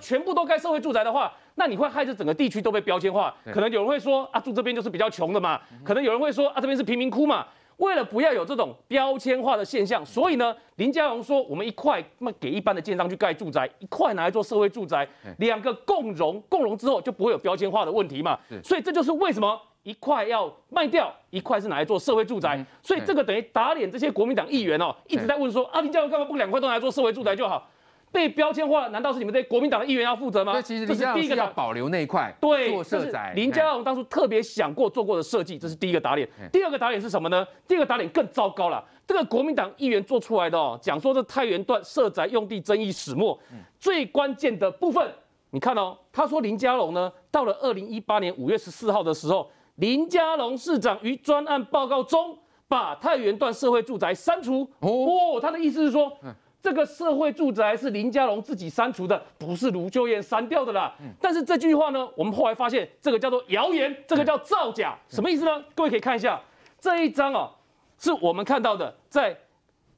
全部都盖社会住宅的话，那你会害著整个地区都被标签化。可能有人会说啊，住这边就是比较穷的嘛。可能有人会说啊，这边是贫民窟嘛。为了不要有这种标签化的现象，所以呢，林佳荣说我们一块卖给一般的建商去盖住宅，一块拿来做社会住宅，两个共荣，共荣之后就不会有标签化的问题嘛。所以这就是为什么一块要卖掉，一块是拿来做社会住宅。所以这个等于打脸这些国民党议员哦，一直在问说啊，林佳龙干嘛不两块都拿来做社会住宅就好？被标签化了？难道是你们些国民党议员要负责吗？这其实林家要保留那一块做社宅。林家龙当初特别想过做过的设计，这是第一个打脸。第二个打脸是什么呢？第二个打脸更糟糕了。这个国民党议员做出来的哦，讲说这太原段社宅用地争议始末，最关键的部分，你看哦，他说林家龙呢，到了二零一八年五月十四号的时候，林家龙市长于专案报告中把太原段社会住宅删除哦，他的意思是说。这个社会住宅是林家龙自己删除的，不是卢秋燕删掉的啦。但是这句话呢，我们后来发现，这个叫做谣言，这个叫造假，什么意思呢？各位可以看一下这一张啊，是我们看到的，在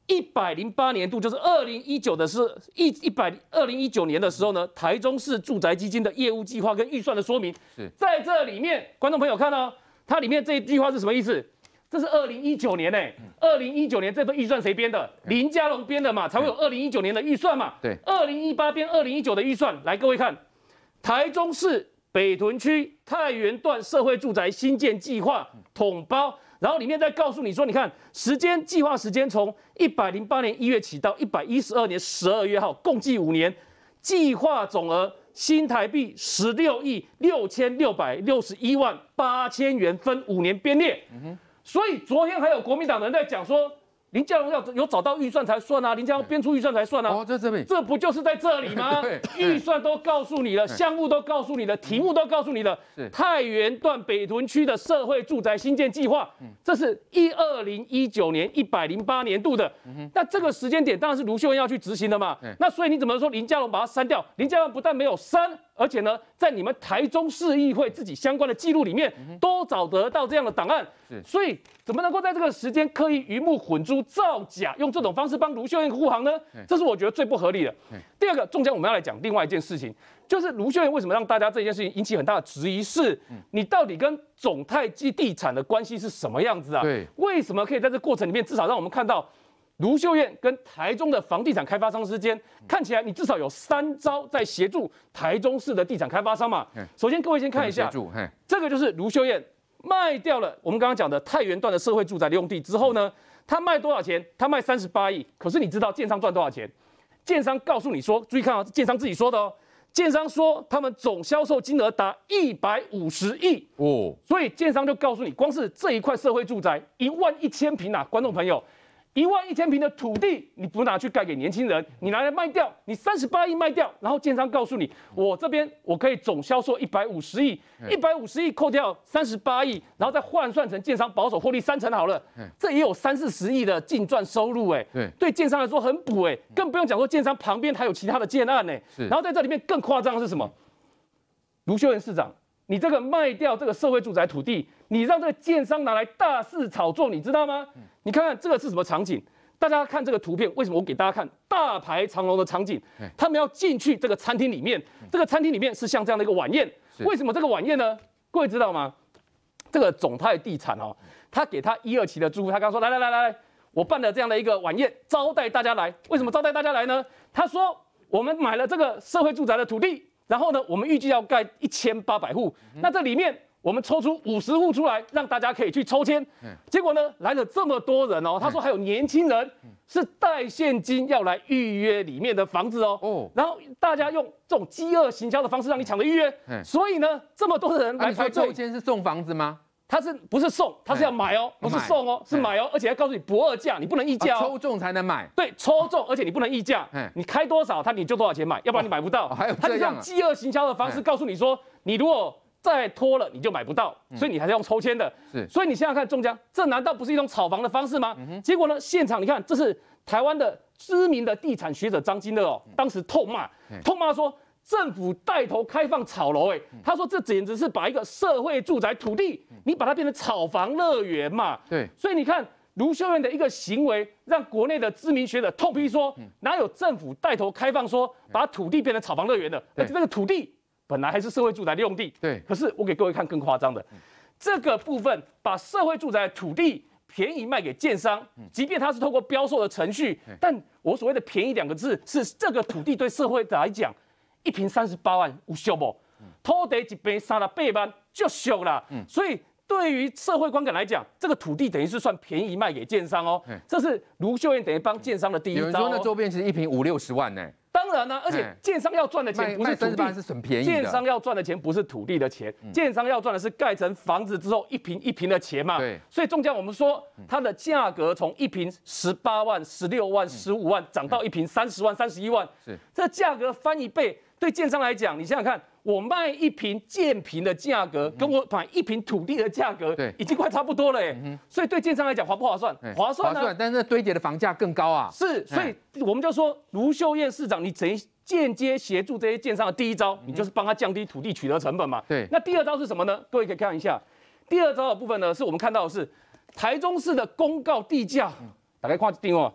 一百零八年度，就是二零一九的是一一百二零一九年的时候呢，台中市住宅基金的业务计划跟预算的说明是在这里面。观众朋友看哦，它里面这一句话是什么意思？这是二零一九年呢，二零一九年这份预算谁编的？林佳龙编的嘛，才会有二零一九年的预算嘛。对，二零一八编二零一九的预算。来，各位看，台中市北屯区太原段社会住宅新建计划统包，然后里面再告诉你说，你看时间计划时间从一百零八年一月起到一百一十二年十二月号，共计五年，计划总额新台币十六亿六千六百六十一万八千元，分五年编列。所以昨天还有国民党人在讲说，林佳龙要有找到预算才算啊，林佳龙编出预算才算啊。哦，在这边，这不就是在这里吗？预算都告诉你了，项目都告诉你了，题目都告诉你了。是太原段北屯区的社会住宅新建计划，这是一二零一九年一百零八年度的。那这个时间点当然是卢秀燕要去执行的嘛。那所以你怎么说林佳龙把它删掉？林佳龙不但没有删。而且呢，在你们台中市议会自己相关的记录里面，都找得到这样的档案，所以怎么能够在这个时间刻意鱼目混珠造假，用这种方式帮卢秀燕护航呢？这是我觉得最不合理的。第二个，中将我们要来讲另外一件事情，就是卢秀燕为什么让大家这件事情引起很大的质疑，是你到底跟总泰基地产的关系是什么样子啊？对，为什么可以在这过程里面至少让我们看到？卢秀燕跟台中的房地产开发商之间，看起来你至少有三招在协助台中市的地产开发商嘛？首先各位先看一下，这个就是卢秀燕卖掉了我们刚刚讲的太原段的社会住宅的用地之后呢，他卖多少钱？他卖三十八亿。可是你知道建商赚多少钱？建商告诉你说，注意看啊，建商自己说的哦。建商说他们总销售金额达一百五十亿哦，所以建商就告诉你，光是这一块社会住宅一万一千平啊，观众朋友。一万一千平的土地，你不拿去盖给年轻人，你拿来卖掉，你三十八亿卖掉，然后建商告诉你，我这边我可以总销售一百五十亿，一百五十亿扣掉三十八亿，然后再换算成建商保守获利三成好了，这也有三四十亿的净赚收入哎，对，对建商来说很补哎，更不用讲说建商旁边还有其他的建案呢、然后在这里面更夸张的是什么？卢秀燕市长。你这个卖掉这个社会住宅土地，你让这个建商拿来大肆炒作，你知道吗？你看看这个是什么场景？大家看这个图片，为什么我给大家看大排长龙的场景？他们要进去这个餐厅里面，这个餐厅里面是像这样的一个晚宴。为什么这个晚宴呢？各位知道吗？这个总泰地产哦，他给他一二期的住户，他刚刚说来来来来来，我办了这样的一个晚宴招待大家来。为什么招待大家来呢？他说我们买了这个社会住宅的土地。然后呢，我们预计要盖一千八百户，那这里面我们抽出五十户出来，让大家可以去抽签。结果呢来了这么多人哦，他说还有年轻人是带现金要来预约里面的房子哦。然后大家用这种饥饿营销的方式让你抢着预约。所以呢这么多人，来你说抽签是送房子吗？他是不是送？他是要买哦，不是送哦，是买哦，而且要告诉你不二价，你不能议价哦。抽中才能买。对，抽中，而且你不能议价。你开多少，他你就多少钱买，要不然你买不到。还有，他就用饥饿营销的方式告诉你说，你如果再拖了，你就买不到。所以你还是用抽签的。是，所以你现在看中奖，这难道不是一种炒房的方式吗？嗯结果呢，现场你看，这是台湾的知名的地产学者张金乐哦，当时痛骂，痛骂说。政府带头开放炒楼，哎，他说这简直是把一个社会住宅土地，你把它变成炒房乐园嘛。对，所以你看卢秀渊的一个行为，让国内的知名学者痛批说，哪有政府带头开放说把土地变成炒房乐园的？而且这个土地本来还是社会住宅的用地。对，可是我给各位看更夸张的，这个部分把社会住宅土地便宜卖给建商，即便他是透过标售的程序，但我所谓的便宜两个字，是这个土地对社会来讲。一平三十八万，有俗无？土地一平三十八万，足俗啦。所以对于社会观感来讲，这个土地等于是算便宜卖给建商哦。这是卢秀燕等于帮建商的第一招哦。有人说那周边其实一平五六十万呢。当然啦，而且建商要赚的钱不是土地，建商要赚的钱不是土地的钱，建商要赚的是盖成房子之后一平一平的钱嘛。对。所以中间我们说它的价格从一平十八万、十六万、十五万涨到一平三十万、三十一万，是这价格翻一倍。对建商来讲，你想想看，我卖一瓶建平的价格，跟我买一瓶土地的价格，对，已经快差不多了哎。所以对建商来讲，划不划算？划算。划算，但是那堆叠的房价更高啊。是，所以我们就说，卢秀燕市长，你从间接协助这些建商的第一招，你就是帮他降低土地取得成本嘛。对。那第二招是什么呢？各位可以看一下，第二招的部分呢，是我们看到的是台中市的公告地价，打开看这哦。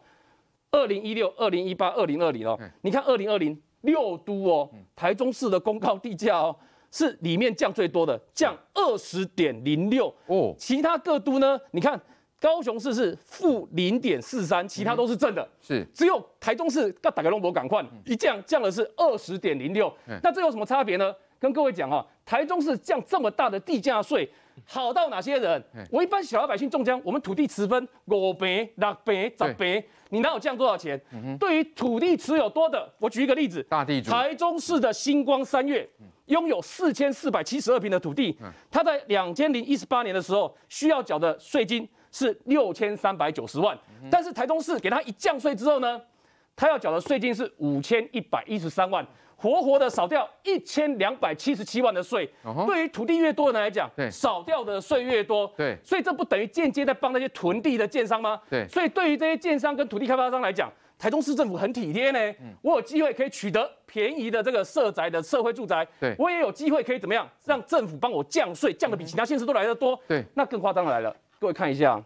二零一六、二零一八、二零二零哦，你看二零二零。六都哦，台中市的公告地价哦，是里面降最多的，降二十点零六哦。其他各都呢？你看高雄市是负零点四三，其他都是正的，是只有台中市。那打开录博赶快一降降的是二十点零六。那这有什么差别呢？跟各位讲哈，台中市降这么大的地价税，好到哪些人？我一般小老百姓中奖，我们土地持分五百、六百、十百，你哪有降多少钱？对于土地持有多的，我举一个例子，大地主台中市的星光三月，拥有四千四百七十二平的土地，他在两千零一十八年的时候需要缴的税金是六千三百九十万，但是台中市给他一降税之后呢，他要缴的税金是五千一百一十三万。活活的少掉一千两百七十七万的税，对于土地越多的人来讲，少掉的税越多。对，所以这不等于间接在帮那些囤地的建商吗？对，所以对于这些建商跟土地开发商来讲，台中市政府很体贴呢。我有机会可以取得便宜的这个社宅的社会住宅，对，我也有机会可以怎么样，让政府帮我降税，降的比其他县市都来的多。对，那更夸张来了，各位看一下，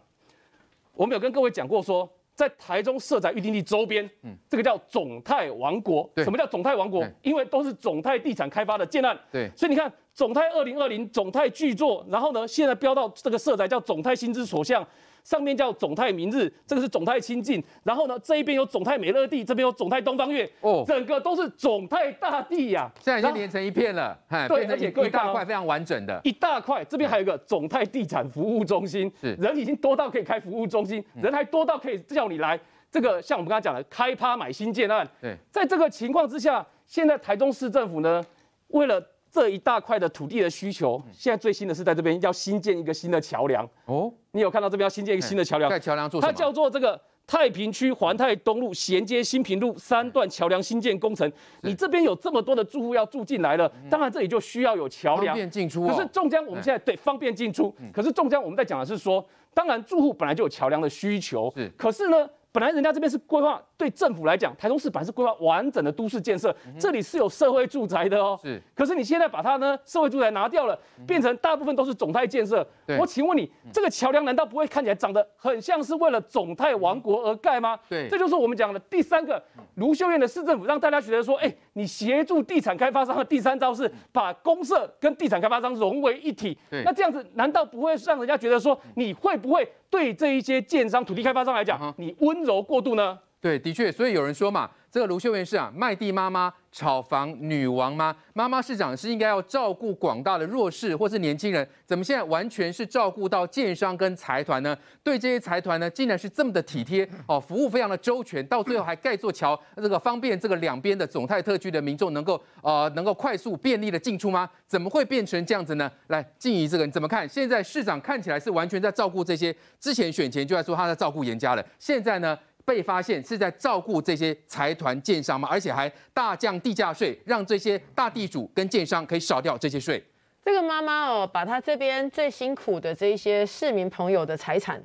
我们有跟各位讲过说。在台中设宅预定地周边，嗯，这个叫总泰王国。什么叫总泰王国？因为都是总泰地产开发的建案。对，所以你看总泰二零二零总泰巨作，然后呢，现在标到这个设宅叫总泰心之所向。上面叫总泰明日，这个是总泰清境，然后呢，这一边有总泰美乐地，这边有总泰东方月，哦，整个都是总泰大地呀，现在已经连成一片了，哎，对，而且各一大块非常完整的一大块，这边还有一个总泰地产服务中心，是人已经多到可以开服务中心，人还多到可以叫你来，这个像我们刚才讲的开趴买新建案，对，在这个情况之下，现在台中市政府呢，为了这一大块的土地的需求，现在最新的是在这边要新建一个新的桥梁哦。你有看到这边要新建一个新的桥梁？盖桥梁做它叫做这个太平区环太东路衔接新平路三段桥梁新建工程。你这边有这么多的住户要住进来了，当然这里就需要有桥梁方便进出。可是中江，我们现在对方便进出。可是中江，我们在讲的是说，当然住户本来就有桥梁的需求，是。可是呢？本来人家这边是规划，对政府来讲，台中市本来是规划完整的都市建设，这里是有社会住宅的哦。是。可是你现在把它呢，社会住宅拿掉了，变成大部分都是总态建设。我请问你，这个桥梁难道不会看起来长得很像是为了总态王国而盖吗？对。这就是我们讲的第三个卢秀燕的市政府让大家觉得说，哎，你协助地产开发商的第三招是把公社跟地产开发商融为一体。对。那这样子难道不会让人家觉得说，你会不会对这一些建商、土地开发商来讲，你温？柔过度呢？对，的确，所以有人说嘛，这个卢秀媛是啊，麦地妈妈。炒房女王吗？妈妈市长是应该要照顾广大的弱势或是年轻人，怎么现在完全是照顾到建商跟财团呢？对这些财团呢，竟然是这么的体贴哦，服务非常的周全，到最后还盖座桥，这个方便这个两边的总泰特区的民众能够呃能够快速便利的进出吗？怎么会变成这样子呢？来，静怡这个你怎么看？现在市长看起来是完全在照顾这些，之前选前就在说他在照顾严家了，现在呢？被发现是在照顾这些财团、建商吗？而且还大降地价税，让这些大地主跟建商可以少掉这些税。这个妈妈哦，把她这边最辛苦的这些市民朋友的财产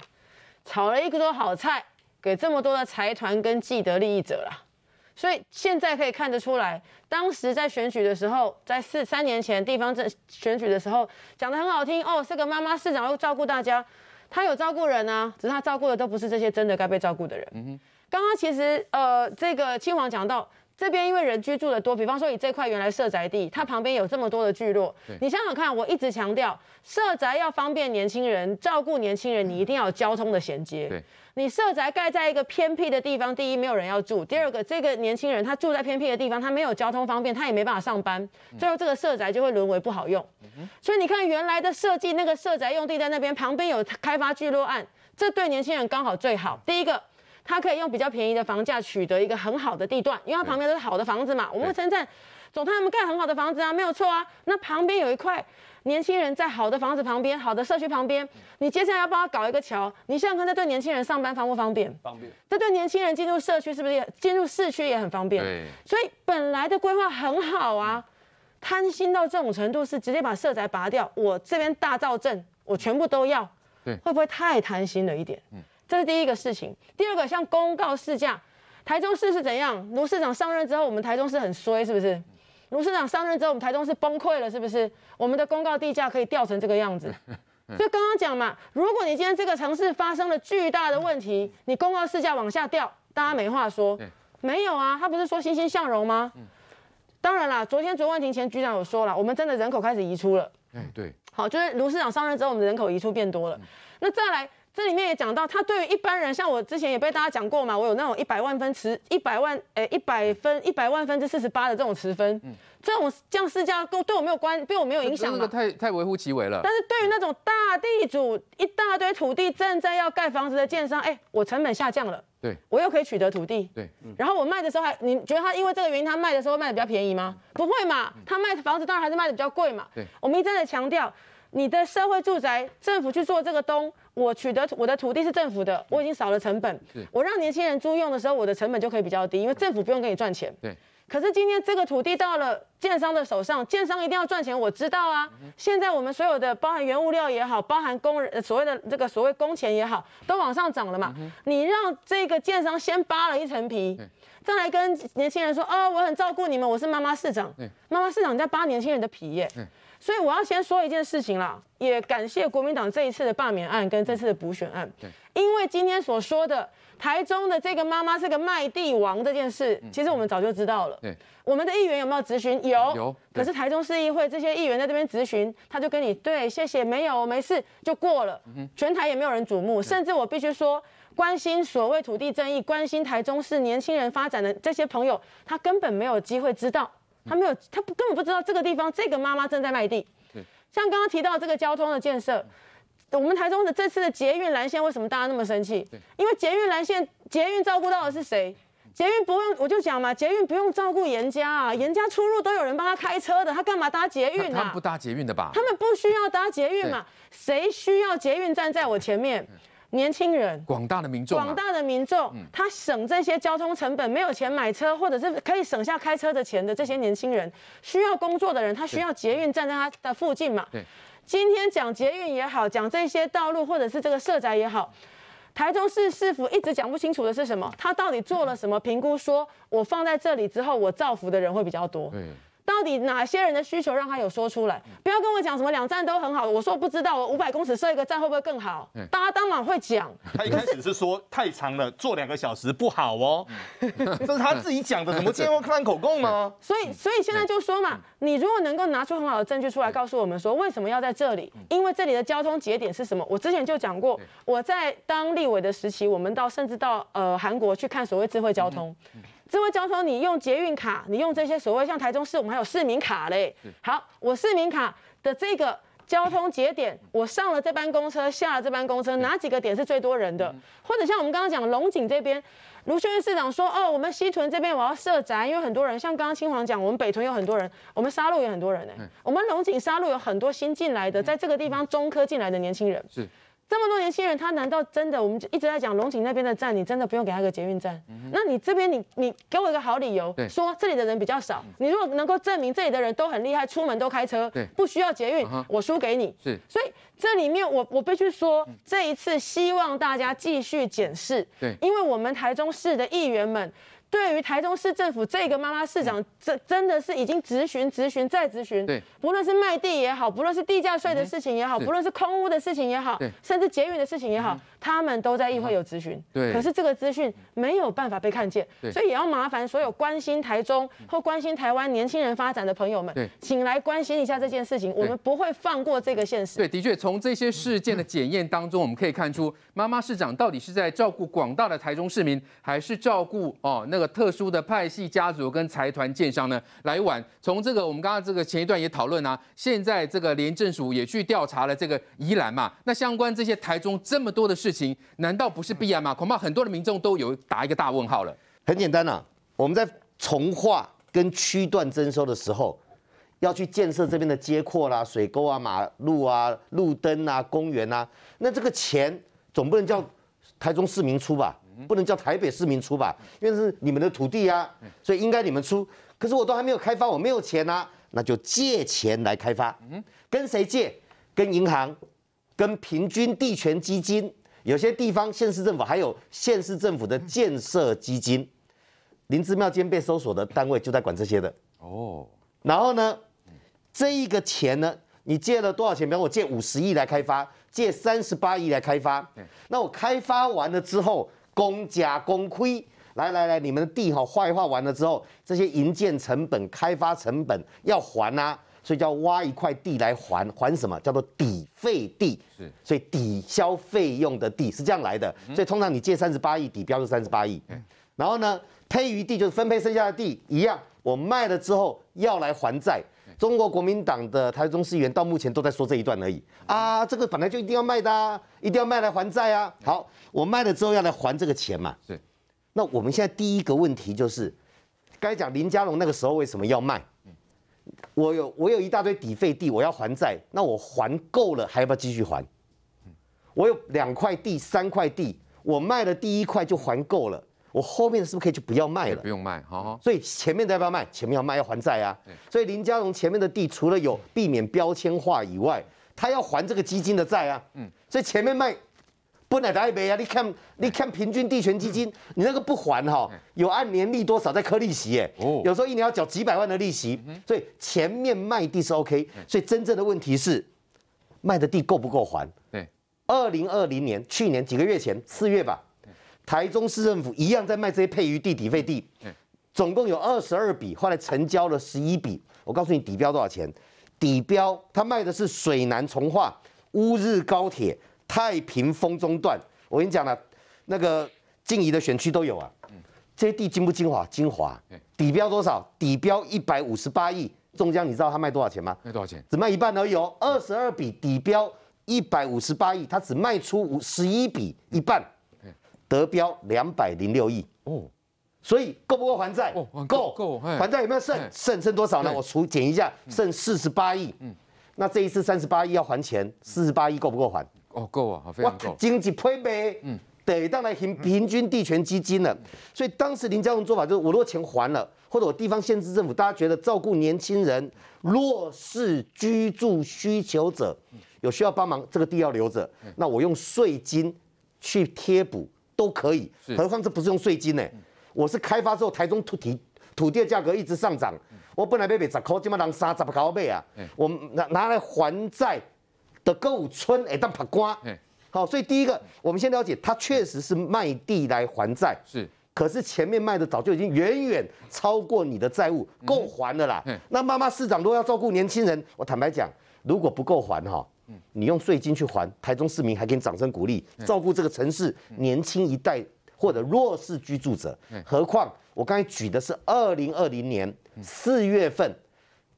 炒了一个多好菜，给这么多的财团跟既得利益者啦。所以现在可以看得出来，当时在选举的时候，在四三年前地方政选举的时候，讲得很好听哦，这个妈妈市长要照顾大家。他有照顾人啊，只是他照顾的都不是这些真的该被照顾的人。刚刚其实呃，这个青王讲到。这边因为人居住的多，比方说以这块原来社宅地，它旁边有这么多的聚落，你想想看，我一直强调社宅要方便年轻人照顾年轻人，你一定要有交通的衔接。你社宅盖在一个偏僻的地方，第一没有人要住，第二个这个年轻人他住在偏僻的地方，他没有交通方便，他也没办法上班，最后这个社宅就会沦为不好用。所以你看原来的设计，那个社宅用地在那边旁边有开发聚落案，这对年轻人刚好最好。第一个。他可以用比较便宜的房价取得一个很好的地段，因为他旁边都是好的房子嘛。我们城镇总他们盖很好的房子啊？没有错啊。那旁边有一块年轻人在好的房子旁边、好的社区旁边，你接下来要帮他搞一个桥。你想看这对年轻人上班方不方便？方便。这对年轻人进入社区是不是也进入市区也很方便？对。所以本来的规划很好啊，贪心到这种程度是直接把社宅拔掉，我这边大造镇，我全部都要。对。会不会太贪心了一点？嗯。这是第一个事情，第二个像公告市价，台中市是怎样？卢市长上任之后，我们台中市很衰，是不是？卢市长上任之后，我们台中市崩溃了，是不是？我们的公告地价可以掉成这个样子？就刚刚讲嘛，如果你今天这个城市发生了巨大的问题，你公告市价往下掉，大家没话说。没有啊，他不是说欣欣向荣吗？嗯，当然啦，昨天卓万庭前局长有说了，我们真的人口开始移出了。哎，对，好，就是卢市长上任之后，我们的人口移出变多了。那再来。这里面也讲到，他对于一般人，像我之前也被大家讲过嘛，我有那种一百万分持一百万，哎，一百分一百万分之四十八的这种持分，嗯，这种像私家跟对我没有关，对我没有影响，太太微乎其微了。但是对于那种大地主，一大堆土地正在要盖房子的建商，哎，我成本下降了，对，我又可以取得土地，对，然后我卖的时候还，你觉得他因为这个原因，他卖的时候卖的比较便宜吗？不会嘛，他卖房子当然还是卖的比较贵嘛。对，我们一直在强调，你的社会住宅，政府去做这个东。我取得我的土地是政府的，我已经少了成本。我让年轻人租用的时候，我的成本就可以比较低，因为政府不用给你赚钱。对。可是今天这个土地到了建商的手上，建商一定要赚钱，我知道啊。现在我们所有的包含原物料也好，包含工人所谓的这个所谓工钱也好，都往上涨了嘛。你让这个建商先扒了一层皮，再来跟年轻人说哦，我很照顾你们，我是妈妈市长。妈妈市长在扒年轻人的皮耶。所以我要先说一件事情啦，也感谢国民党这一次的罢免案跟这次的补选案。对，因为今天所说的台中的这个妈妈是个卖地王这件事，其实我们早就知道了。对，我们的议员有没有质询？有，有。可是台中市议会这些议员在这边质询，他就跟你对，谢谢，没有，没事，就过了。全台也没有人瞩目，甚至我必须说，关心所谓土地正义、关心台中市年轻人发展的这些朋友，他根本没有机会知道。他没有，他不根本不知道这个地方，这个妈妈正在卖地。像刚刚提到这个交通的建设，我们台中的这次的捷运蓝线，为什么大家那么生气？因为捷运蓝线，捷运照顾到的是谁？捷运不用，我就讲嘛，捷运不用照顾严家啊，严家出入都有人帮他开车的，他干嘛搭捷运啊？他们不搭捷运的吧？他们不需要搭捷运嘛？谁需要捷运站在我前面？年轻人，广大的民众，广大的民众，他省这些交通成本，没有钱买车，或者是可以省下开车的钱的这些年轻人，需要工作的人，他需要捷运站在他的附近嘛？对。今天讲捷运也好，讲这些道路或者是这个社宅也好，台中市市府一直讲不清楚的是什么？他到底做了什么评估？说我放在这里之后，我造福的人会比较多。到底哪些人的需求让他有说出来？不要跟我讲什么两站都很好，我说不知道。我五百公尺设一个站会不会更好？大家当然会讲。他一开始是说太长了，坐两个小时不好哦。这是他自己讲的，怎么见过看口供吗？所以，所以现在就说嘛，你如果能够拿出很好的证据出来，告诉我们说为什么要在这里？因为这里的交通节点是什么？我之前就讲过，我在当立委的时期，我们到甚至到呃韩国去看所谓智慧交通。这位交通，你用捷运卡，你用这些所谓像台中市，我们还有市民卡嘞。好，我市民卡的这个交通节点，我上了这班公车，下了这班公车，哪几个点是最多人的？或者像我们刚刚讲龙井这边，卢秀燕市长说，哦，我们西屯这边我要设宅，因为很多人，像刚刚青黄讲，我们北屯有很多人，我们沙鹿也很多人嘞。我们龙井沙鹿有很多新进来的，在这个地方中科进来的年轻人是。这么多年轻人，他难道真的？我们就一直在讲龙井那边的站，你真的不用给他个捷运站？那你这边，你你给我一个好理由，说这里的人比较少。你如果能够证明这里的人都很厉害，出门都开车，对，不需要捷运，我输给你。是，所以。这里面我我必须说，这一次希望大家继续检视，对，因为我们台中市的议员们对于台中市政府这个妈妈市长，这真的是已经咨询、咨询再咨询，对，不论是卖地也好，不论是地价税的事情也好，不论是空屋的事情也好，甚至捷运的事情也好，他们都在议会有咨询，对，可是这个资讯没有办法被看见，所以也要麻烦所有关心台中或关心台湾年轻人发展的朋友们，请来关心一下这件事情，我们不会放过这个现实，对，的确从。从这些事件的检验当中，我们可以看出，妈妈市长到底是在照顾广大的台中市民，还是照顾哦那个特殊的派系家族跟财团建商呢？来晚，从这个我们刚刚这个前一段也讨论啊，现在这个廉政署也去调查了这个宜兰嘛，那相关这些台中这么多的事情，难道不是必然吗？恐怕很多的民众都有打一个大问号了。很简单呐，我们在从化跟区段征收的时候。要去建设这边的街廓啦、水沟啊、马路啊、路灯啊、公园啊，那这个钱总不能叫台中市民出吧？不能叫台北市民出吧？因为是你们的土地啊，所以应该你们出。可是我都还没有开发，我没有钱啊，那就借钱来开发。跟谁借？跟银行、跟平均地权基金，有些地方县市政府还有县市政府的建设基金。林芝庙街被搜索的单位就在管这些的。哦，然后呢？这一个钱呢？你借了多少钱？比如我借五十亿来开发，借三十八亿来开发。那我开发完了之后，公家公亏。来来来，你们的地哈画一画完了之后，这些营建成本、开发成本要还呐，所以叫挖一块地来还。还什么？叫做抵费地。是，所以抵消费用的地是这样来的。所以通常你借三十八亿底标是三十八亿。然后呢，配余地就是分配剩下的地一样，我卖了之后要来还债。中国国民党的台中市议员到目前都在说这一段而已啊，这个本来就一定要卖的，一定要卖来还债啊。好，我卖了之后要来还这个钱嘛。是。那我们现在第一个问题就是，该讲林佳龙那个时候为什么要卖？我有我有一大堆抵费地，我要还债。那我还够了，还要不要继续还？我有两块地、三块地，我卖了第一块就还够了。我后面是不是可以就不要卖了？不用卖，所以前面的要不要卖？前面要卖，要还债啊。所以林家荣前面的地，除了有避免标签化以外，他要还这个基金的债啊。嗯，所以前面卖不乃大一杯啊！你看，你看平均地权基金，你那个不还哈，有按年利多少在扣利息耶。哦，有时候一年要缴几百万的利息。所以前面卖地是 OK。所以真正的问题是，卖的地够不够还？对，二零二零年去年几个月前，四月吧。台中市政府一样在卖这些配余地、底费地，总共有二十二笔，后来成交了十一笔。我告诉你底标多少钱，底标他卖的是水南、从化、乌日高铁、太平、风中段。我跟你讲了，那个静怡的选区都有啊。这些地精不精华？精华。底标多少？底标一百五十八亿。中江，你知道他卖多少钱吗？卖多少钱？只卖一半而已哦。二十二笔底标一百五十八亿，他只卖出五十一笔，一半。得标两百零六亿，哦，所以够不够还债？够够，还债有没有剩？剩剩多少呢？我除减一下，剩四十八亿。嗯，那这一次三十八亿要还钱，四十八亿够不够还？哦，够啊，非常够。经济配备，嗯，得当然平平均地权基金了。所以当时林佳龙做法就是：我如果钱还了，或者我地方县市政府大家觉得照顾年轻人、弱势居住需求者有需要帮忙，这个地要留着，那我用税金去贴补。都可以，何况这不是用税金呢？我是开发之后，台中土地土地的价格一直上涨，我本来被被十块，今嘛能杀十块倍啊？我拿拿来还债的舞村哎当把瓜，好，所以第一个我们先了解，他确实是卖地来还债，是，可是前面卖的早就已经远远超过你的债务够还的啦。那妈妈市长如果要照顾年轻人，我坦白讲，如果不够还哈。你用税金去还台中市民，还给你掌声鼓励，照顾这个城市年轻一代或者弱势居住者。何况我刚才举的是二零二零年四月份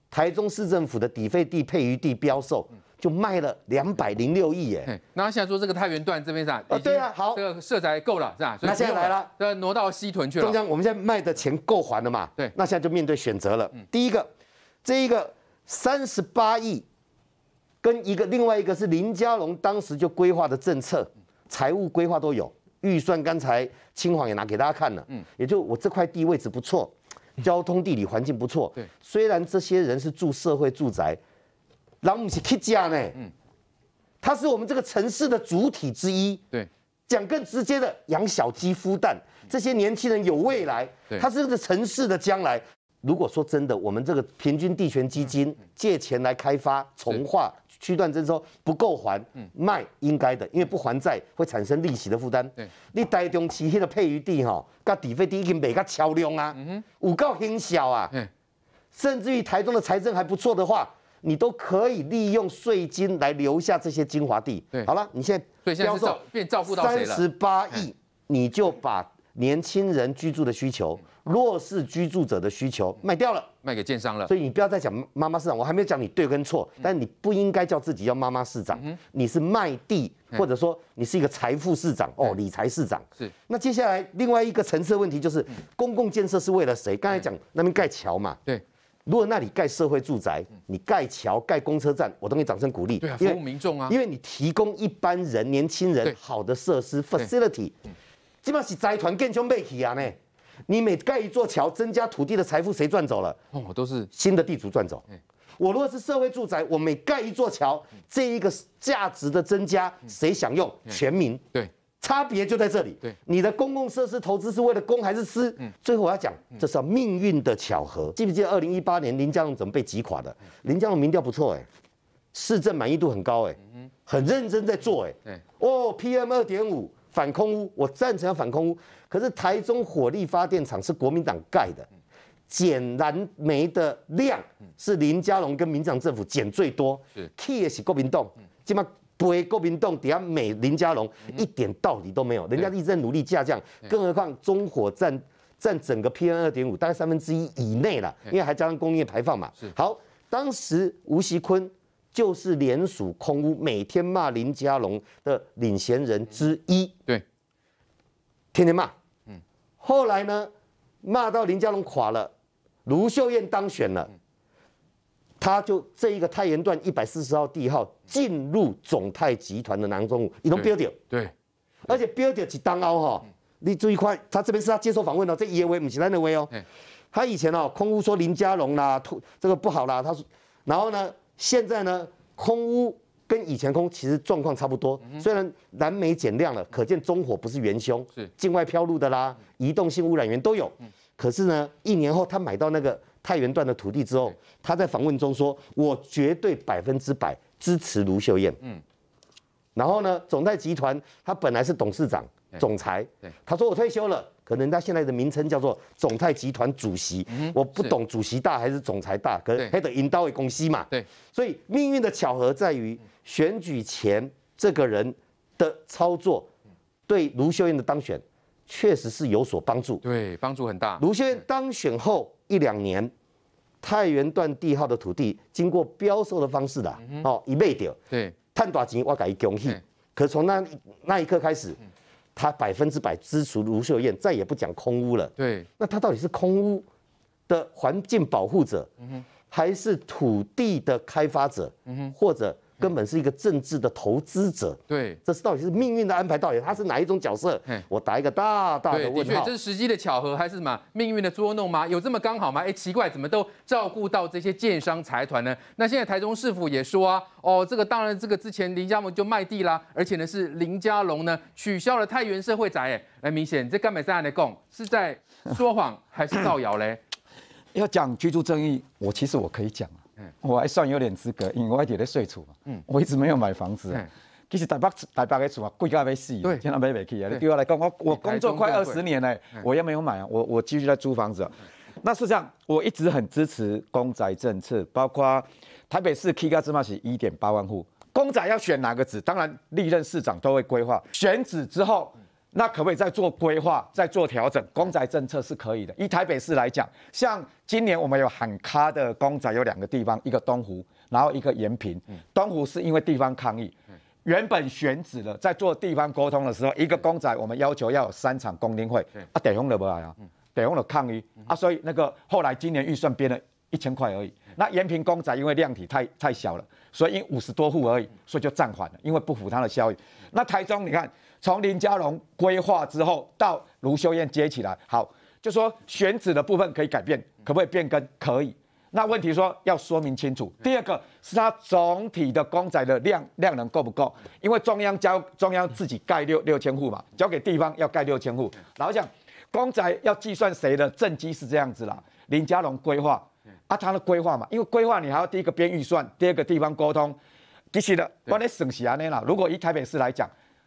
台中市政府的底费地配余地标售，就卖了两百零六亿耶。那现在说这个太原段这边是啊对啊，好，这个设宅够了是吧？那现在来了，要挪到西屯去了。中央，我们现在卖的钱够还了嘛？对，那现在就面对选择了。第一个，这一个三十八亿。跟一个另外一个是林佳龙当时就规划的政策，财务规划都有预算。刚才青黄也拿给大家看了，嗯，也就我这块地位置不错，交通地理环境不错。对，虽然这些人是住社会住宅，但我们是客家呢，嗯，他是我们这个城市的主体之一。对，讲更直接的，养小鸡孵蛋，这些年轻人有未来。对，他是这个城市的将来。如果说真的，我们这个平均地权基金借钱来开发从化。区段征收不够还嗯，卖应该的，因为不还债会产生利息的负担。对，你台中其他的配余地哈，加底费地已经没个桥梁啊，嗯哼，五个很小啊，嗯，甚至于台中的财政还不错的话，你都可以利用税金来留下这些精华地。对，好了，你现在销售变照顾到三十八亿，你就把。年轻人居住的需求，弱势居住者的需求卖掉了，卖给建商了。所以你不要再讲妈妈市长，我还没有讲你对跟错，但你不应该叫自己叫妈妈市长，你是卖地，或者说你是一个财富市长哦，理财市长。是。那接下来另外一个层次问题就是，公共建设是为了谁？刚才讲那边盖桥嘛，对。如果那里盖社会住宅，你盖桥、盖公车站，我都给你掌声鼓励，服务民众啊，因为你提供一般人、年轻人好的设施 （facility）。基本上是财团建凶被起啊呢！你每盖一座桥，增加土地的财富，谁赚走了？哦，都是新的地主赚走。我如果是社会住宅，我每盖一座桥，这一个价值的增加，谁享用？全民。对，差别就在这里。对，你的公共设施投资是为了公还是私？嗯。最后我要讲，这是命运的巧合。记不记得二零一八年林佳龙怎么被击垮的？林佳龙民调不错哎，市政满意度很高哎，很认真在做哎。对哦，PM 二点五。反空屋，我赞成要反空屋。可是台中火力发电厂是国民党盖的，减燃煤的量是林佳龙跟民进党政府减最多。key 是国民党，起码背国民党，底下美林佳龙一点道理都没有，人家一直在努力下降，更何况中火占占整个 PM 二点五大概三分之一以内了，因为还加上工业排放嘛。好，当时吴锡坤。就是联署空屋每天骂林佳龙的领衔人之一，对，天天骂，嗯，后来呢，骂到林佳龙垮了，卢秀燕当选了，他就这一个太原段一百四十号地号进入总泰集团的囊中物，一栋标的，对，而且标的是当凹哈，你注意看，他这边是他接受访问的，这 E A V 不是他 A 位哦，他以前哦，空屋说林佳龙啦，这个不好啦，他说，然后呢？现在呢，空屋跟以前空其实状况差不多，虽然燃煤减量了，可见中火不是元凶，是境外飘入的啦，移动性污染源都有。可是呢，一年后他买到那个太原段的土地之后，他在访问中说：“我绝对百分之百支持卢秀燕。”嗯，然后呢，总代集团他本来是董事长、总裁，他说我退休了。可能他现在的名称叫做总泰集团主席，我不懂主席大还是总裁大，可是还得引导 i 公司嘛。对，所以命运的巧合在于选举前，这个人的操作对卢秀燕的当选确实是有所帮助。对，帮助很大。卢秀燕当选后一两年，太原段地号的土地经过标售的方式的，哦，一倍掉。对，探大钱我改一恭喜。可从那那一刻开始。他百分之百支持卢秀燕，再也不讲空屋了。对，那他到底是空屋的环境保护者，还是土地的开发者，或者？根本是一个政治的投资者，对，这是到底是命运的安排，到底他是哪一种角色？我打一个大大的问号，这是时机的巧合还是什么命运的捉弄吗？有这么刚好吗？哎，奇怪，怎么都照顾到这些建商财团呢？那现在台中市府也说啊，哦，这个当然，这个之前林家龙就卖地啦，而且呢是林家龙呢取消了太原社会宅，哎，很明显，这根美三案的供是在说谎还是造谣嘞？要讲居住正义，我其实我可以讲啊。我还算有点资格，因为外地在税厝嘛，嗯，我一直没有买房子。其实台北台北的厝啊，贵咖要死，天啊买不起啊！你对我来讲，我我工作快二十年了，我也没有买，啊，我我继续在租房子。那是这样，我一直很支持公宅政策，包括台北市 KGA 芝麻是一点八万户，公宅要选哪个址？当然，历任市长都会规划选址之后。那可不可以再做规划、再做调整？公仔政策是可以的。以台北市来讲，像今年我们有喊卡的公仔有两个地方，一个东湖，然后一个延平。东湖是因为地方抗议，原本选址了，在做地方沟通的时候，一个公仔我们要求要有三场公听会，啊，得用了不来啊，得用了抗议啊，所以那个后来今年预算编了一千块而已。那延平公仔因为量体太太小了，所以因五十多户而已，所以就暂缓了，因为不符他的效益。那台中你看。从林嘉龙规划之后到卢修燕接起来，好，就说选址的部分可以改变，可不可以变更？可以。那问题说要说明清楚。第二个是他总体的公仔的量量能够不够，因为中央交中央自己盖六六千户嘛，交给地方要盖六千户。然后讲公仔要计算谁的政绩是这样子啦。林嘉龙规划，啊，他的规划嘛，因为规划你还要第一个编预算，第二个地方沟通。其实的，关键省事安那啦。如果以台北市来讲。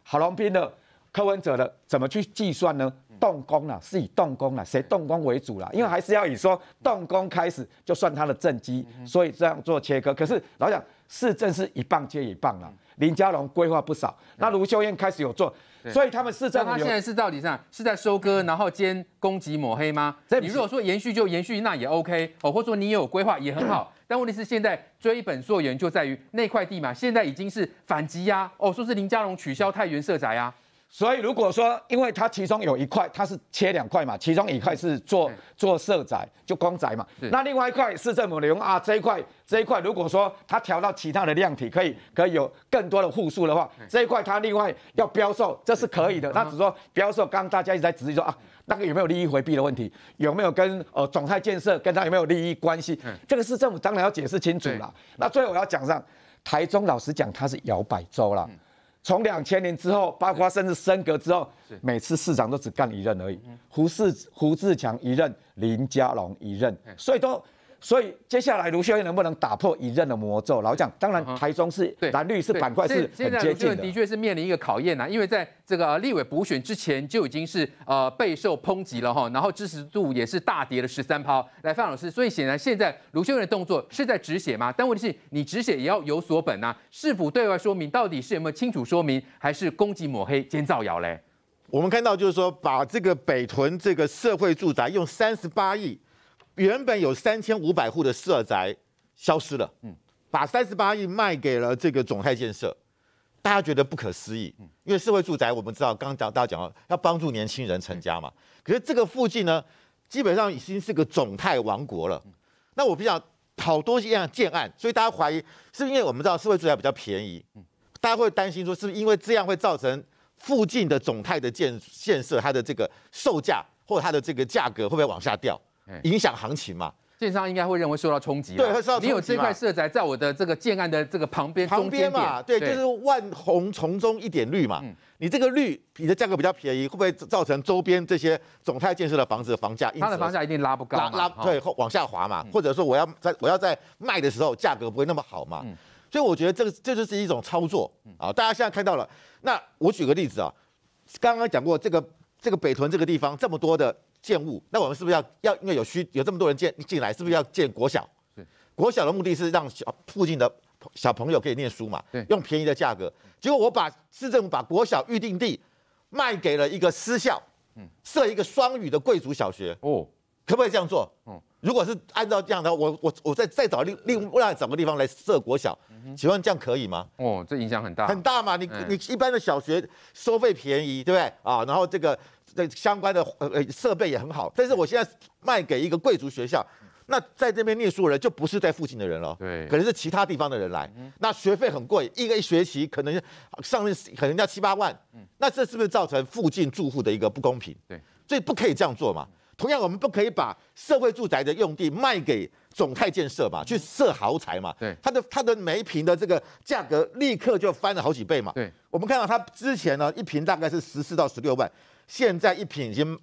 郝龙斌的、柯文哲的，怎么去计算呢？动工了，是以动工了，谁动工为主了？因为还是要以说动工开始就算他的政绩，所以这样做切割。可是老蒋市政是一棒接一棒了，林佳龙规划不少，那卢秀燕开始有做，所以他们市政。那他现在是到底上是在收割，然后兼攻击抹黑吗？你如果说延续就延续，那也 OK 哦，或者说你有规划也很好。但问题是，现在追本溯源就在于那块地嘛，现在已经是反击呀！哦，说是林家龙取消太原设宅啊。所以如果说，因为它其中有一块，它是切两块嘛，其中一块是做做社宅，就公宅嘛，那另外一块市政府利用啊，这一块这一块，如果说它调到其他的量体，可以可以有更多的户数的话，这一块它另外要标售，这是可以的。那只说标售，刚刚大家一直在质疑说啊，那个有没有利益回避的问题，有没有跟呃总台建设跟他有没有利益关系？这个市政府当然要解释清楚了。那最后我要讲上台中，老实讲，它是摇摆州了。从两千年之后，包括甚至升格之后，每次市长都只干一任而已。胡世胡志强一任，林佳龙一任，所以都。所以接下来卢秀燕能不能打破一任的魔咒？老蒋当然台中是蓝绿是板块是很接近的。的确，是面临一个考验呐，因为在这个立委补选之前就已经是呃备受抨击了哈，然后支持度也是大跌了十三抛。来范老师，所以显然现在卢秀燕的动作是在止血吗？但问题是你止血也要有所本呐，是否对外说明到底是有没有清楚说明，还是攻击抹黑兼造谣嘞？我们看到就是说，把这个北屯这个社会住宅用三十八亿。原本有三千五百户的社宅消失了，嗯，把三十八亿卖给了这个总泰建设，大家觉得不可思议，因为社会住宅我们知道，刚刚大家讲到要帮助年轻人成家嘛，可是这个附近呢，基本上已经是个总泰王国了，那我比较好多这样建案，所以大家怀疑，是因为我们知道社会住宅比较便宜，大家会担心说，是不是因为这样会造成附近的总泰的建建设它的这个售价或者它的这个价格会不会往下掉？影响行情嘛？建商应该会认为受到冲击。对，会受到冲击你有这块色彩在我的这个建案的这个旁边，旁边嘛，对，就是万红丛中一点绿嘛。你这个绿，你的价格比较便宜，会不会造成周边这些总泰建设的房子的房价？它的房价一定拉不高。拉拉，对，往下滑嘛。或者说，我要在我要在卖的时候价格不会那么好嘛。所以我觉得这个这就是一种操作啊！大家现在看到了。那我举个例子啊，刚刚讲过这个这个北屯这个地方这么多的。建物，那我们是不是要要？因为有需有这么多人建进来，是不是要建国小？国小的目的是让小附近的小朋友可以念书嘛？用便宜的价格。结果我把市政府把国小预定地卖给了一个私校，嗯，设一个双语的贵族小学。哦，可不可以这样做？哦，如果是按照这样的，我我我再再找另另另外找个地方来设国小，请问这样可以吗？哦，这影响很大很大嘛？你你一般的小学收费便宜，对不对啊？然后这个。在相关的呃呃设备也很好，但是我现在卖给一个贵族学校，那在这边念书人就不是在附近的人了，对，可能是其他地方的人来，那学费很贵，一个一学期可能上面可能要七八万，那这是不是造成附近住户的一个不公平？对，所以不可以这样做嘛。同样，我们不可以把社会住宅的用地卖给总泰建设嘛，去设豪宅嘛，对，它的它的每一平的这个价格立刻就翻了好几倍嘛，对，我们看到它之前呢，一平大概是十四到十六万。现在一平已经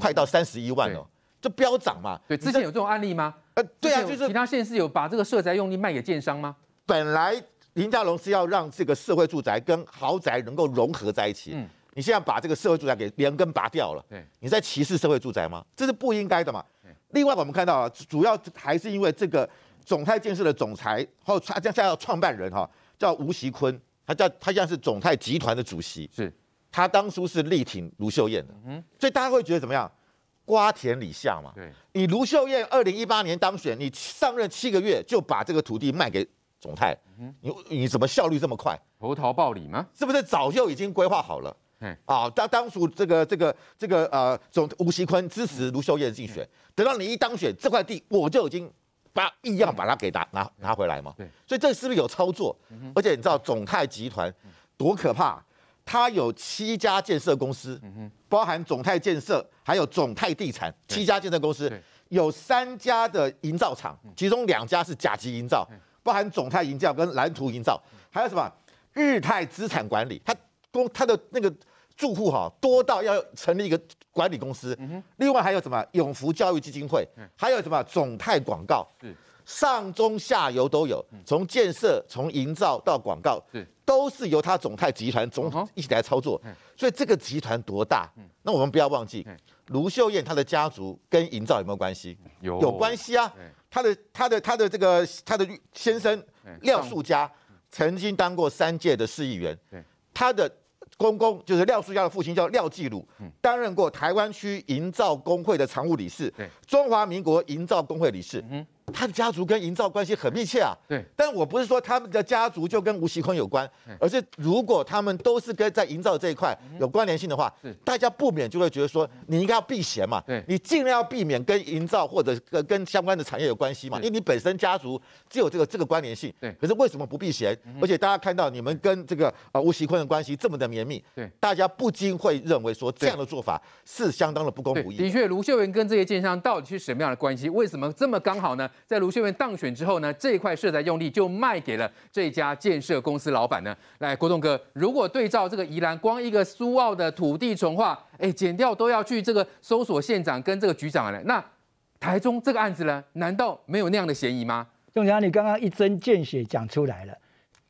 快到三十一万了，这飙涨嘛？对，之前有这种案例吗？呃，对啊，就是其他县市有把这个社宅用地卖给建商吗？本来林家龙是要让这个社会住宅跟豪宅能够融合在一起，嗯，你现在把这个社会住宅给连根拔掉了，对，你在歧视社会住宅吗？这是不应该的嘛。另外我们看到啊，主要还是因为这个总泰建设的总裁，后他现在要创办人哈，叫吴锡坤，他叫他现在是总泰集团的主席，是。他当初是力挺卢秀燕的，嗯，所以大家会觉得怎么样？瓜田李下嘛。对，你卢秀燕二零一八年当选，你上任七个月就把这个土地卖给总泰，你你怎么效率这么快？投桃报李吗？是不是早就已经规划好了？嗯，啊，当当初这个这个这个呃总吴锡坤支持卢秀燕竞选，等到你一当选，这块地我就已经把一样把它给拿拿拿回来嘛。对，所以这是不是有操作？而且你知道总泰集团多可怕？它有七家建设公司，包含总泰建设，还有总泰地产，七家建设公司，有三家的营造厂，其中两家是甲级营造，包含总泰营造跟蓝图营造，还有什么日泰资产管理，它公它的那个住户哈多到要成立一个管理公司，另外还有什么永福教育基金会，还有什么总泰广告，上中下游都有，从建设从营造到广告。都是由他总泰集团总一起来操作，所以这个集团多大？那我们不要忘记，卢秀燕她的家族跟营造有没有关系？有有关系啊！她的她的她的这个她的先生廖树佳曾经当过三届的市议员，他的公公就是廖树佳的父亲叫廖继鲁，担任过台湾区营造工会的常务理事，中华民国营造工会理事。他的家族跟营造关系很密切啊，对，但我不是说他们的家族就跟吴锡坤有关，而是如果他们都是跟在营造这一块有关联性的话，大家不免就会觉得说你应该要避嫌嘛，对，你尽量要避免跟营造或者跟跟相关的产业有关系嘛，因为你本身家族就有这个这个关联性，对，可是为什么不避嫌？而且大家看到你们跟这个啊吴锡坤的关系这么的绵密，对，大家不禁会认为说这样的做法是相当的不公不义。的确，卢秀云跟这些建商到底是什么样的关系？为什么这么刚好呢？在卢秀燕当选之后呢，这块涉台用地就卖给了这家建设公司老板呢。来，郭栋哥，如果对照这个宜兰，光一个苏澳的土地重化，哎，减掉都要去这个搜索县长跟这个局长了。那台中这个案子呢，难道没有那样的嫌疑吗？仲强，你刚刚一针见血讲出来了，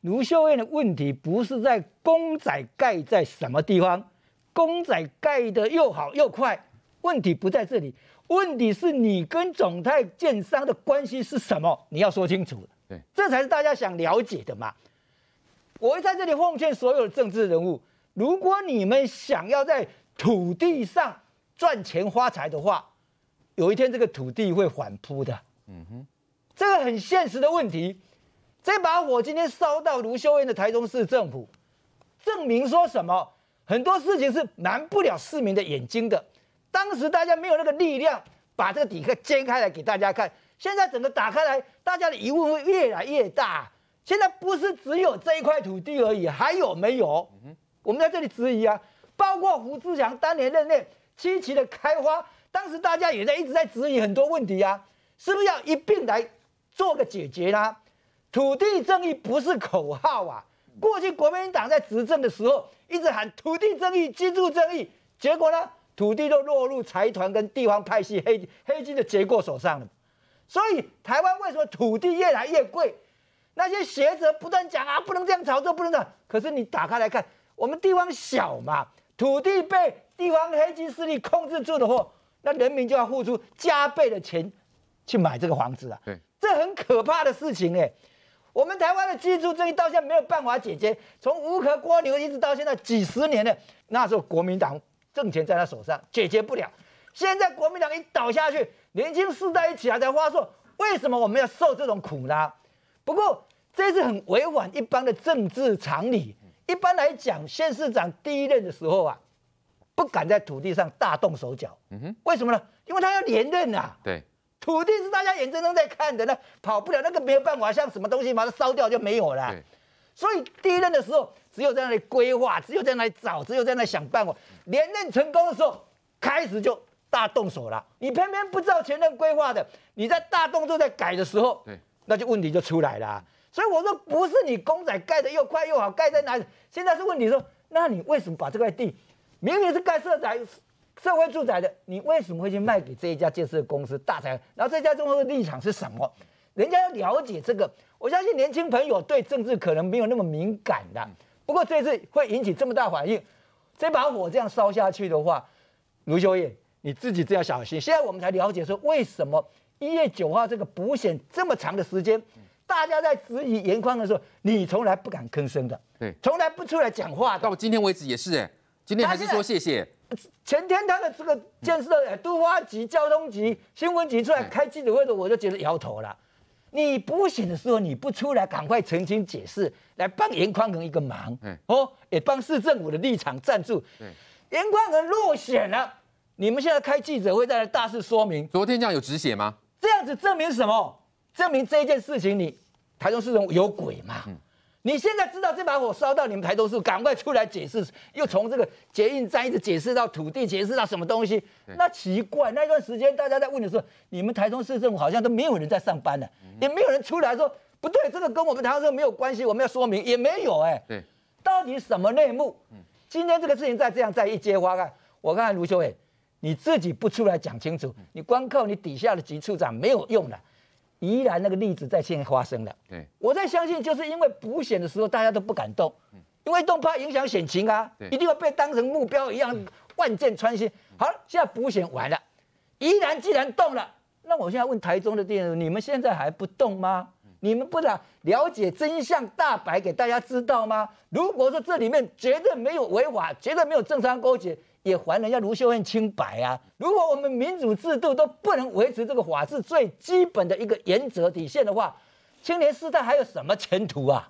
卢秀燕的问题不是在公仔盖在什么地方，公仔盖得又好又快，问题不在这里。问题是，你跟总泰建商的关系是什么？你要说清楚。对，这才是大家想了解的嘛。我会在这里奉劝所有的政治人物，如果你们想要在土地上赚钱发财的话，有一天这个土地会反扑的。嗯哼，这个很现实的问题。这把我今天烧到卢秀燕的台中市政府，证明说什么？很多事情是瞒不了市民的眼睛的。当时大家没有那个力量把这个底壳揭开来给大家看，现在整个打开来，大家的疑问会越来越大。现在不是只有这一块土地而已，还有没有？我们在这里质疑啊，包括胡志强当年任内七期的开发，当时大家也在一直在质疑很多问题啊，是不是要一并来做个解决呢？土地正义不是口号啊，过去国民党在执政的时候一直喊土地正义、居住正义，结果呢？土地都落入财团跟地方派系黑黑金的结构手上了，所以台湾为什么土地越来越贵？那些学者不断讲啊，不能这样炒作，不能样。可是你打开来看，我们地方小嘛，土地被地方黑金势力控制住的话，那人民就要付出加倍的钱去买这个房子啊。对，这很可怕的事情哎。我们台湾的基住争一到现在没有办法解决，从无壳蜗牛一直到现在几十年了。那时候国民党。政权在他手上解决不了，现在国民党一倒下去，年轻世代一起来在花树，为什么我们要受这种苦呢？不过这是很委婉一般的政治常理。一般来讲，县市长第一任的时候啊，不敢在土地上大动手脚。嗯哼，为什么呢？因为他要连任啊。对，土地是大家眼睁睁在看的，那跑不了，那个没有办法，像什么东西把它烧掉就没有了。所以第一任的时候，只有在那里规划，只有在那里找，只有在那里想办法。连任成功的时候，开始就大动手了。你偏偏不知道前任规划的，你在大动作在改的时候，那就问题就出来了。所以我说，不是你公仔盖的又快又好，盖在哪里？现在是问题说，那你为什么把这块地，明明是盖社宅、社会住宅的，你为什么会去卖给这一家建设公司？大财？然后这家中司的立场是什么？人家要了解这个，我相信年轻朋友对政治可能没有那么敏感的。不过这次会引起这么大反应，这把火这样烧下去的话，卢修业你自己这样小心。现在我们才了解说，为什么一月九号这个补选这么长的时间，大家在质疑严宽的时候，你从来不敢吭声的，对，从来不出来讲话，到今天为止也是哎，今天还是说谢谢。前天他的这个建设局、都发局、交通局、新闻局出来开记者会的我就觉得摇头了。你补选的时候你不出来，赶快澄清解释，来帮严宽仁一个忙。哦，也帮市政府的立场站住。严宽仁落选了，你们现在开记者会再来大肆说明。昨天这样有止血吗？这样子证明什么？证明这件事情，你台中市政府有鬼嘛？你现在知道这把火烧到你们台中市，赶快出来解释，又从这个捷运站一直解释到土地，解释到什么东西？那奇怪，那段时间大家在问的时候，你们台中市政府好像都没有人在上班呢，也没有人出来说不对，这个跟我们台中市没有关系，我们要说明也没有哎。对，到底什么内幕？今天这个事情再这样再一揭发，我看看卢修伟，你自己不出来讲清楚，你光靠你底下的局处长没有用的。宜然那个例子在现发生了，对，我在相信就是因为补选的时候大家都不敢动，因为动怕影响选情啊，一定要被当成目标一样万箭穿心。好，现在补选完了，宜然既然动了，那我现在问台中的店，你们现在还不动吗？你们不了了解真相大白给大家知道吗？如果说这里面绝对没有违法，绝对没有政商勾结。也还人家卢秀燕清白啊！如果我们民主制度都不能维持这个法治最基本的一个原则底线的话，青年世代还有什么前途啊？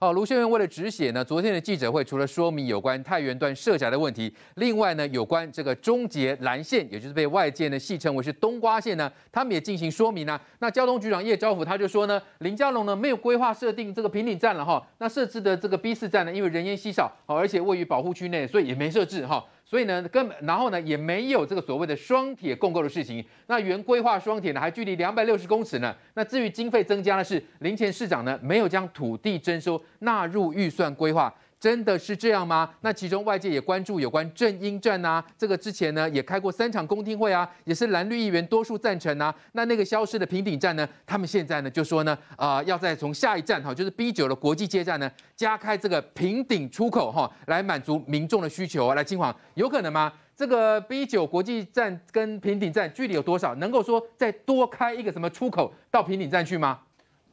哦，卢秀燕为了止血呢，昨天的记者会除了说明有关太原段设宅的问题，另外呢，有关这个终结蓝线，也就是被外界呢戏称为是冬瓜线呢，他们也进行说明呢。那交通局长叶昭福他就说呢，林佳龙呢没有规划设定这个平顶站了哈，那设置的这个 B 四站呢，因为人烟稀少，而且位于保护区内，所以也没设置哈。所以呢，根然后呢，也没有这个所谓的双铁共构的事情。那原规划双铁呢，还距离两百六十公尺呢。那至于经费增加呢，是林前市长呢，没有将土地征收纳入预算规划。真的是这样吗？那其中外界也关注有关正音站呐，这个之前呢也开过三场公听会啊，也是蓝绿议员多数赞成啊。那那个消失的平顶站呢，他们现在呢就说呢，啊，要再从下一站哈，就是 B 九的国际街站呢加开这个平顶出口哈，来满足民众的需求啊。来，清华有可能吗？这个 B 九国际站跟平顶站距离有多少？能够说再多开一个什么出口到平顶站去吗？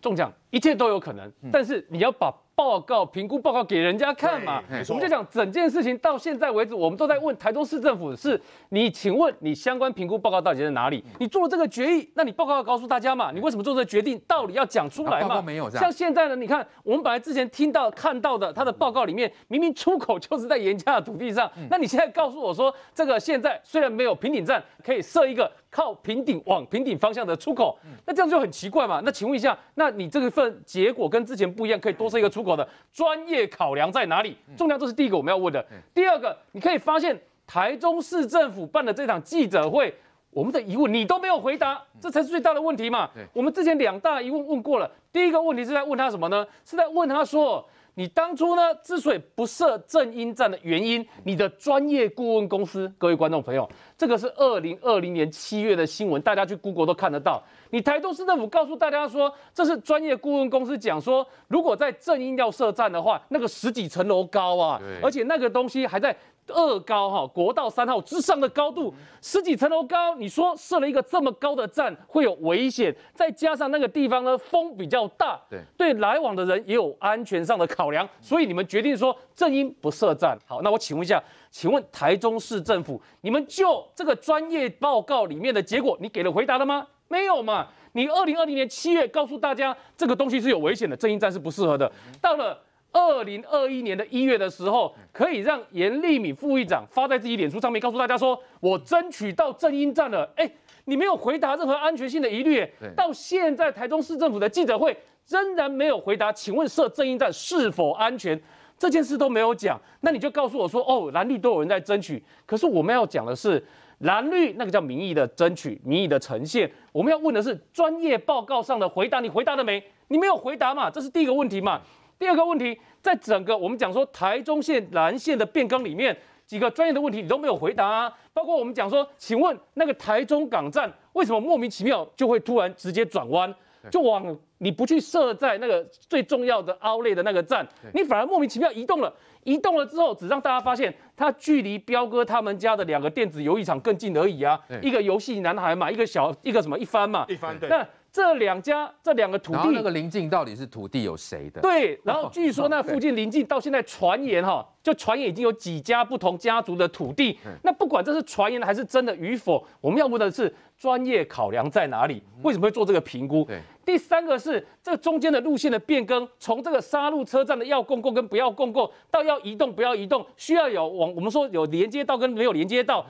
中奖一切都有可能，但是你要把。报告评估报告给人家看嘛，我们就讲整件事情到现在为止，我们都在问台中市政府，是你？请问你相关评估报告到底在哪里？你做了这个决议，那你报告要告诉大家嘛？你为什么做这个决定，道理要讲出来嘛？像现在呢，你看我们本来之前听到看到的，他的报告里面明明出口就是在沿江的土地上，那你现在告诉我说这个现在虽然没有平顶站可以设一个。靠平顶往平顶方向的出口，那这样就很奇怪嘛？那请问一下，那你这份结果跟之前不一样，可以多设一个出口的专业考量在哪里？重量都是第一个我们要问的。第二个，你可以发现台中市政府办的这场记者会，我们的疑问你都没有回答，这才是最大的问题嘛？我们之前两大疑问问过了，第一个问题是在问他什么呢？是在问他说。你当初呢，之所以不设正音站的原因，你的专业顾问公司，各位观众朋友，这个是二零二零年七月的新闻，大家去 Google 都看得到。你台东市政府告诉大家说，这是专业顾问公司讲说，如果在正音要设站的话，那个十几层楼高啊，而且那个东西还在。二高哈，国道三号之上的高度，十几层楼高。你说设了一个这么高的站会有危险，再加上那个地方呢风比较大，对对，来往的人也有安全上的考量。所以你们决定说正因不设站。好，那我请问一下，请问台中市政府，你们就这个专业报告里面的结果，你给了回答了吗？没有嘛？你二零二零年七月告诉大家这个东西是有危险的，正因站是不适合的，到了。二零二一年的一月的时候，可以让严立敏副议长发在自己脸书上面，告诉大家说：“我争取到正音站了。”哎，你没有回答任何安全性的疑虑。到现在台中市政府的记者会仍然没有回答，请问设正音站是否安全这件事都没有讲。那你就告诉我说：“哦，蓝绿都有人在争取。”可是我们要讲的是蓝绿那个叫民意的争取、民意的呈现。我们要问的是专业报告上的回答，你回答了没？你没有回答嘛？这是第一个问题嘛？第二个问题，在整个我们讲说台中线南线的变更里面，几个专业的问题你都没有回答。包括我们讲说，请问那个台中港站为什么莫名其妙就会突然直接转弯，就往你不去设在那个最重要的凹类的那个站，你反而莫名其妙移动了，移动了之后只让大家发现它距离彪哥他们家的两个电子游戏场更近而已啊。一个游戏男孩嘛，一个小一个什么一番嘛，一番对。这两家这两个土地，那个邻近到底是土地有谁的？对，然后据说那附近邻近到现在传言哈，就传言已经有几家不同家族的土地。那不管这是传言还是真的与否，我们要问的是专业考量在哪里？为什么会做这个评估？第三个是这中间的路线的变更，从这个沙戮车站的要共供跟不要共供，到要移动不要移动，需要有往我们说有连接到跟没有连接到。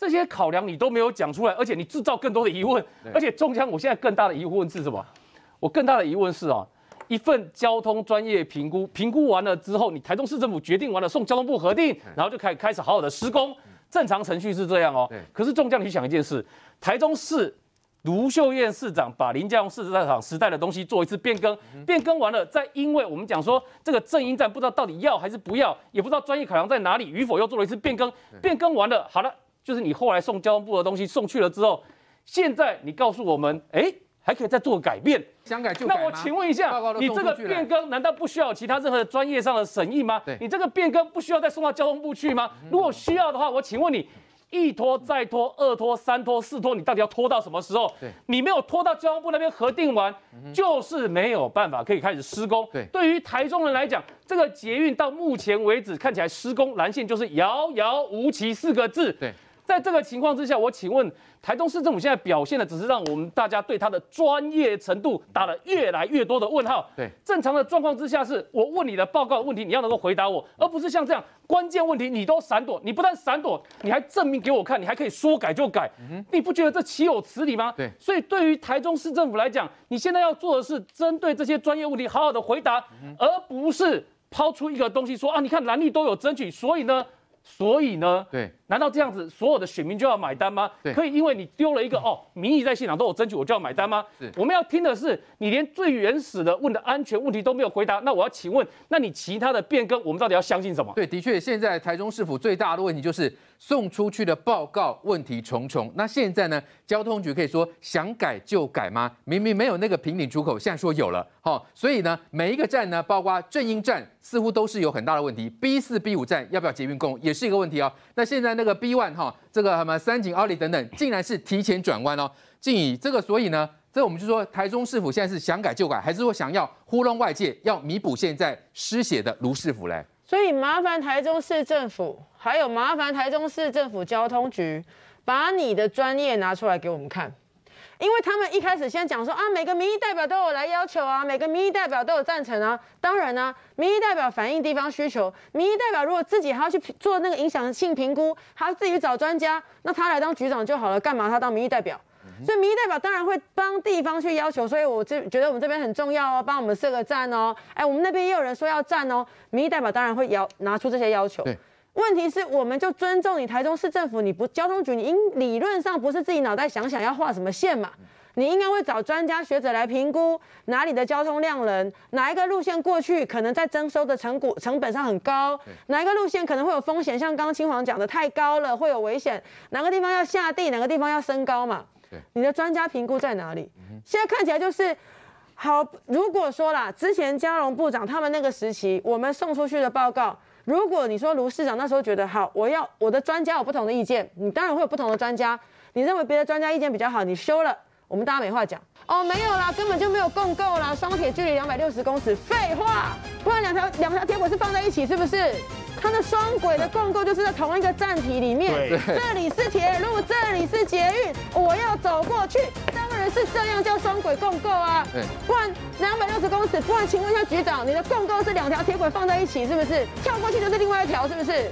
这些考量你都没有讲出来，而且你制造更多的疑问。而且中枪，我现在更大的疑问是什么？我更大的疑问是啊，一份交通专业评估评估完了之后，你台中市政府决定完了送交通部核定，然后就开始开始好好的施工，正常程序是这样哦。可是中将，你想一件事，台中市卢秀燕市长把林佳龙市场时代的东西做一次变更，变更完了，再因为我们讲说这个正音站不知道到底要还是不要，也不知道专业考量在哪里，与否又做了一次变更，变更完了，好了。就是你后来送交通部的东西送去了之后，现在你告诉我们，哎，还可以再做改变，想改就改那我请问一下，你这个变更难道不需要其他任何专业上的审议吗？你这个变更不需要再送到交通部去吗？如果需要的话，我请问你，一拖再拖，二拖三拖四拖，你到底要拖到什么时候？你没有拖到交通部那边核定完，就是没有办法可以开始施工。对，对于台中人来讲，这个捷运到目前为止看起来施工蓝线就是遥遥无期四个字。对。在这个情况之下，我请问台中市政府现在表现的只是让我们大家对他的专业程度打了越来越多的问号。对，正常的状况之下是我问你的报告问题，你要能够回答我，而不是像这样关键问题你都闪躲。你不但闪躲，你还证明给我看，你还可以说改就改，你不觉得这岂有此理吗？对，所以对于台中市政府来讲，你现在要做的是针对这些专业问题好好的回答，而不是抛出一个东西说啊，你看蓝绿都有争取，所以呢。所以呢？对，难道这样子所有的选民就要买单吗？对，可以因为你丢了一个哦，民意在现场都有争取，我就要买单吗？是，我们要听的是你连最原始的问的安全问题都没有回答，那我要请问，那你其他的变更，我们到底要相信什么？对，的确，现在台中市府最大的问题就是。送出去的报告问题重重，那现在呢？交通局可以说想改就改吗？明明没有那个平顶出口，现在说有了，好，所以呢，每一个站呢，包括正英站，似乎都是有很大的问题。B 四、B 五站要不要捷运共也是一个问题哦。那现在那个 B one 哈，这个什么三井奥利等等，竟然是提前转弯哦，竟以这个，所以呢，这我们就说台中市府现在是想改就改，还是说想要糊弄外界，要弥补现在失血的卢市府嘞？所以麻烦台中市政府。还有麻烦台中市政府交通局，把你的专业拿出来给我们看，因为他们一开始先讲说啊，每个民意代表都有来要求啊，每个民意代表都有赞成啊，当然呢，民意代表反映地方需求，民意代表如果自己还要去做那个影响性评估，还要自己去找专家，那他来当局长就好了，干嘛他当民意代表？所以民意代表当然会帮地方去要求，所以我这觉得我们这边很重要哦，帮我们设个站哦，哎，我们那边也有人说要站哦，民意代表当然会要拿出这些要求。问题是，我们就尊重你台中市政府，你不交通局，你应理论上不是自己脑袋想想要画什么线嘛？你应该会找专家学者来评估哪里的交通量能，哪一个路线过去可能在征收的成果成本上很高，哪一个路线可能会有风险，像刚刚青黄讲的太高了会有危险，哪个地方要下地，哪个地方要升高嘛？你的专家评估在哪里？现在看起来就是好。如果说啦，之前嘉荣部长他们那个时期，我们送出去的报告。如果你说卢市长那时候觉得好，我要我的专家有不同的意见，你当然会有不同的专家。你认为别的专家意见比较好，你修了，我们大家没话讲。哦，没有啦，根本就没有共构啦。双铁距离两百六十公尺，废话。不然两条两条铁轨是放在一起，是不是？它的双轨的共构就是在同一个站体里面。这里是铁路，这里是捷运，我要走过去，当然是这样叫双轨共构啊。对，不然两百六十公尺，不然请问一下局长，你的共构是两条铁轨放在一起，是不是？跳过去就是另外一条，是不是？